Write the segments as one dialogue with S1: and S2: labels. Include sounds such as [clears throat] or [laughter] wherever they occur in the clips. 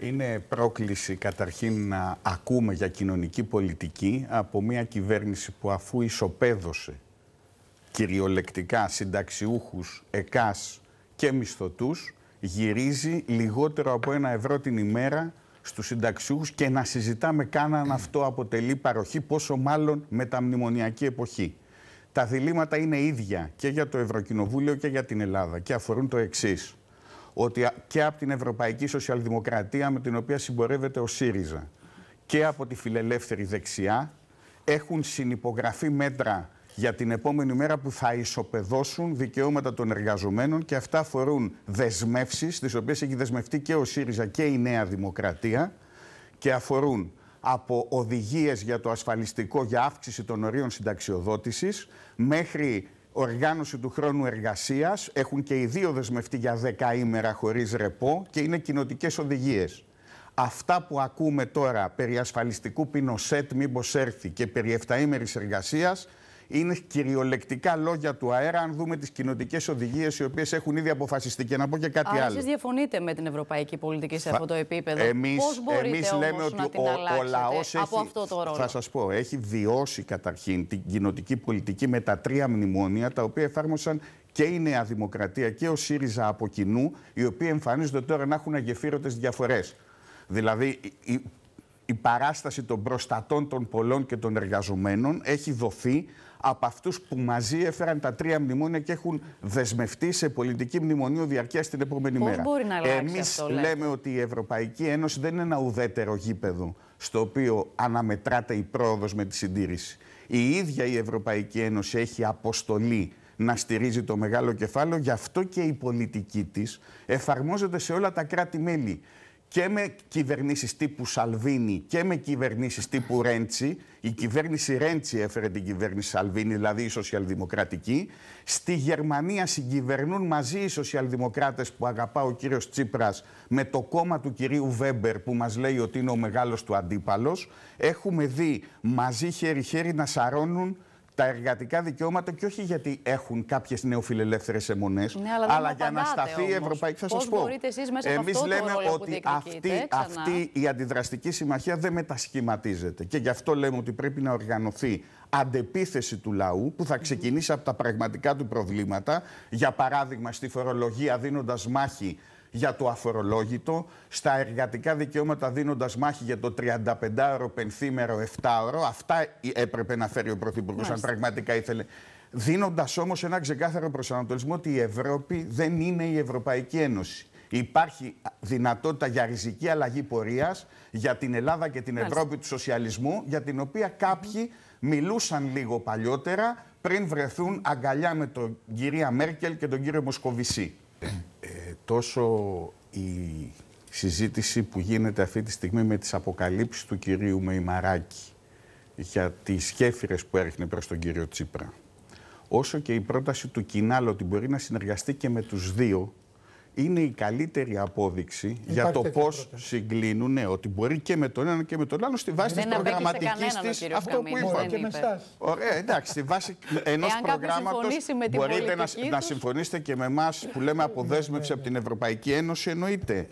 S1: Είναι πρόκληση καταρχήν να ακούμε για κοινωνική πολιτική από μια κυβέρνηση που αφού ισοπαίδωσε κυριολεκτικά συνταξιούχους, εκάς και μισθωτούς γυρίζει λιγότερο από ένα ευρώ την ημέρα στους συνταξιούχους και να συζητάμε καν αν αυτό αποτελεί παροχή, πόσο μάλλον με τα μνημονιακή εποχή. Τα διλήμματα είναι ίδια και για το Ευρωκοινοβούλιο και για την Ελλάδα και αφορούν το εξής ότι και από την Ευρωπαϊκή Σοσιαλδημοκρατία με την οποία συμπορεύεται ο ΣΥΡΙΖΑ και από τη φιλελεύθερη δεξιά έχουν συνυπογραφεί μέτρα για την επόμενη μέρα που θα ισοπεδώσουν δικαιώματα των εργαζομένων και αυτά αφορούν δεσμεύσεις, τις οποίες έχει δεσμευτεί και ο ΣΥΡΙΖΑ και η Νέα Δημοκρατία και αφορούν από οδηγίες για το ασφαλιστικό για αύξηση των ορίων συνταξιοδότησης μέχρι οργάνωση του χρόνου εργασίας. Έχουν και οι δύο δεσμευτεί για ημέρα χωρίς ρεπό και είναι κοινοτικές οδηγίες. Αυτά που ακούμε τώρα περί ασφαλιστικού ποινοσέτ έρθει και περί εφταήμερης εργασίας είναι κυριολεκτικά λόγια του αέρα, αν δούμε τις κοινοτικές οδηγίες οι οποίες έχουν ήδη αποφασιστεί. Και να πω και κάτι Άρα, άλλο. Εσείς διαφωνείτε με την ευρωπαϊκή πολιτική σε αυτό το επίπεδο. Εμείς εμείς λέμε ότι ο, ο, έχει. Από αυτό το ρόλο. Θα σας πω, έχει βιώσει καταρχήν την κοινοτική πολιτική με τα τρία μνημόνια τα οποία εφάρμοσαν και η Νέα Δημοκρατία και ο ΣΥΡΙΖΑ από κοινού, οι οποίοι εμφανίζονται τώρα να έχουν αγεφύρωτες διαφορές. Δηλαδή, η, η παράσταση των προστατών των πολλών και των εργαζομένων έχει δοθεί από αυτούς που μαζί έφεραν τα τρία μνημόνια και έχουν δεσμευτεί σε πολιτική μνημονίου διαρκεία την επόμενη Πώς μέρα. Μπορεί να Εμεί λέμε ότι η Ευρωπαϊκή Ένωση δεν είναι ένα ουδέτερο γήπεδο στο οποίο αναμετράται η πρόοδος με τη συντήρηση. Η ίδια η Ευρωπαϊκή Ένωση έχει αποστολή να στηρίζει το μεγάλο κεφάλαιο, γι' αυτό και η πολιτική της εφαρμόζεται σε όλα τα κράτη-μέλη και με κυβερνήσεις τύπου Σαλβίνη και με κυβερνήσεις τύπου Ρέντσι, η κυβέρνηση Ρέντσι έφερε την κυβέρνηση Σαλβίνη, δηλαδή η σοσιαλδημοκρατική. Στη Γερμανία συγκυβερνούν μαζί οι σοσιαλδημοκράτες που αγαπά ο κύριος Τσίπρας με το κόμμα του κυρίου Βέμπερ που μας λέει ότι είναι ο μεγάλος του αντίπαλος. Έχουμε δει μαζί χέρι-χέρι να σαρώνουν τα εργατικά δικαιώματα και όχι γιατί έχουν κάποιες νεοφιλελεύθερες αιμονές, ναι, αλλά, για να σταθεί η Ευρωπαϊκή. Θα σας πω. Εμεί λέμε το ότι αυτή, αυτή η αντιδραστική συμμαχία δεν μετασχηματίζεται. Και γι' αυτό λέμε ότι πρέπει να οργανωθεί αντεπίθεση του λαού που θα ξεκινήσει από τα πραγματικά του προβλήματα. Για παράδειγμα, στη φορολογία δίνοντας μάχη για το αφορολόγητο, στα εργατικά δικαιώματα δίνοντας μάχη για το 35ωρο, πενθήμερο, 7ωρο. Αυτά έπρεπε να φέρει ο Πρωθυπουργός, αν πραγματικά ήθελε. Δίνοντας όμως ένα ξεκάθαρο προσανατολισμό ότι η Ευρώπη δεν είναι η Ευρωπαϊκή Ένωση. Υπάρχει δυνατότητα για ριζική αλλαγή πορείας για την Ελλάδα και την Ευρώπη του σοσιαλισμού, για την οποία κάποιοι μιλούσαν λίγο παλιότερα πριν βρεθούν αγκαλιά με τον κυρία Μέρκελ και τον κύριο Μοσκοβισή τόσο η συζήτηση που γίνεται αυτή τη στιγμή με τις αποκαλύψεις του κυρίου Μεϊμαράκη για τις σκέφυρες που έρχεται προς τον κύριο Τσίπρα, όσο και η πρόταση του Κινάλ ότι μπορεί να συνεργαστεί και με τους δύο είναι η καλύτερη απόδειξη για το πώ συγκλίνουν ναι, ότι μπορεί και με τον ένα και με τον άλλο στη βάση τη προγραμματική τη. Αυτό που είπα. Και με Ωραία, εντάξει, στη βάση ενός προγράμματο. Μπορείτε να, συμφωνήσετε και με εμάς που λέμε αποδέσμευση από την Ευρωπαϊκή Ένωση, εννοείται.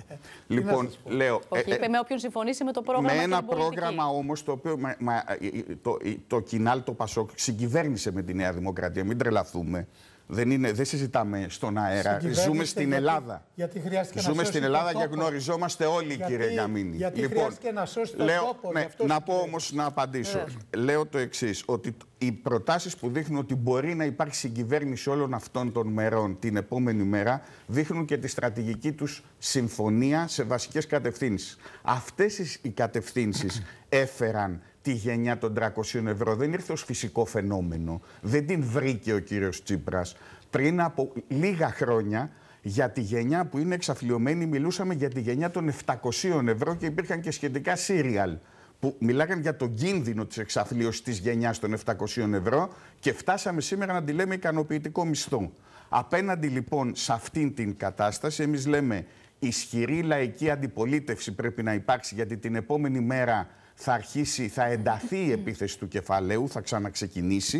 S1: λοιπόν, λέω. Ε, ε, είπε με όποιον συμφωνήσει με το πρόγραμμα. Με ένα πρόγραμμα όμως το οποίο ε, το, το, το το Πασόκ, συγκυβέρνησε με τη Νέα Δημοκρατία. Μην τρελαθούμε. Δεν, είναι, δεν συζητάμε στον αέρα. Ζούμε στην Ελλάδα. Γιατί χρειάζεται Ζούμε στην Ελλάδα και γνωριζόμαστε όλοι, γιατί, κύριε Γιαμίνη. Γιατί λοιπόν, χρειάζεται να σώσει τον τόπο. Ναι, να πω όμως να απαντήσω. Ε. Λέω το εξής, ότι οι προτάσεις που δείχνουν ότι μπορεί να υπάρξει συγκυβέρνηση όλων αυτών των μερών την επόμενη μέρα δείχνουν και τη στρατηγική τους συμφωνία σε βασικές κατευθύνσεις. Αυτές οι κατευθύνσεις [clears throat] έφεραν τη γενιά των 300 ευρώ. Δεν ήρθε ως φυσικό φαινόμενο. Δεν την βρήκε ο κύριος Τσίπρας. Πριν από λίγα χρόνια, για τη γενιά που είναι εξαφλειωμένη, μιλούσαμε για τη γενιά των 700 ευρώ και υπήρχαν και σχετικά σύριαλ που μιλάγαν για τον κίνδυνο της εξαφλίωσης της γενιάς των 700 ευρώ και φτάσαμε σήμερα να τη λέμε ικανοποιητικό μισθό. Απέναντι λοιπόν σε αυτήν την κατάσταση εμείς λέμε ισχυρή λαϊκή αντιπολίτευση πρέπει να υπάρξει γιατί την επόμενη μέρα θα αρχίσει, θα ενταθεί η επίθεση του κεφαλαίου, θα ξαναξεκινήσει.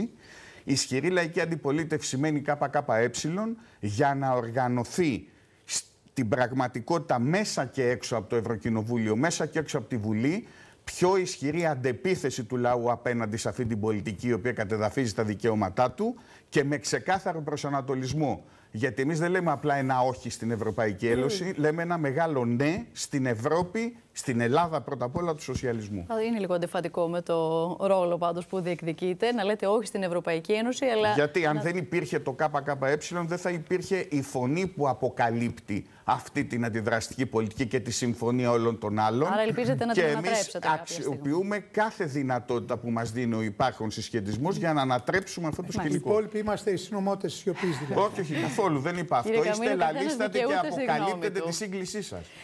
S1: Η ισχυρή λαϊκή αντιπολίτευση μένει ΚΚΕ για να οργανωθεί στην πραγματικότητα μέσα και έξω από το Ευρωκοινοβούλιο, μέσα και έξω από τη Βουλή, πιο ισχυρή αντεπίθεση του λαού απέναντι σε αυτή την πολιτική η οποία κατεδαφίζει τα δικαιώματά του και με ξεκάθαρο προσανατολισμό. Γιατί εμείς δεν λέμε απλά ένα όχι στην Ευρωπαϊκή Ένωση, ναι. λέμε ένα μεγάλο ναι στην Ευρώπη στην Ελλάδα πρώτα απ' όλα του σοσιαλισμού. Ε, είναι λίγο αντιφατικό με το ρόλο πάντως που διεκδικείται να λέτε όχι στην Ευρωπαϊκή Ένωση. Αλλά... Γιατί αν δεν υπήρχε το ΚΚΕ, δεν θα υπήρχε η φωνή που αποκαλύπτει αυτή την αντιδραστική πολιτική και τη συμφωνία όλων των άλλων. Άρα ελπίζετε να την ανατρέψετε. Αξιοποιούμε κάθε δυνατότητα που μας δίνει ο υπάρχον συσχετισμός για να ανατρέψουμε αυτό το σκηνικό. Οι υπόλοιποι είμαστε οι συνωμότες σιωπής δηλαδή. Όχι, όχι, καθόλου δεν είπα αυτό. Είστε λαλίστατε και αποκαλύπτετε τη σύγκλησή σας.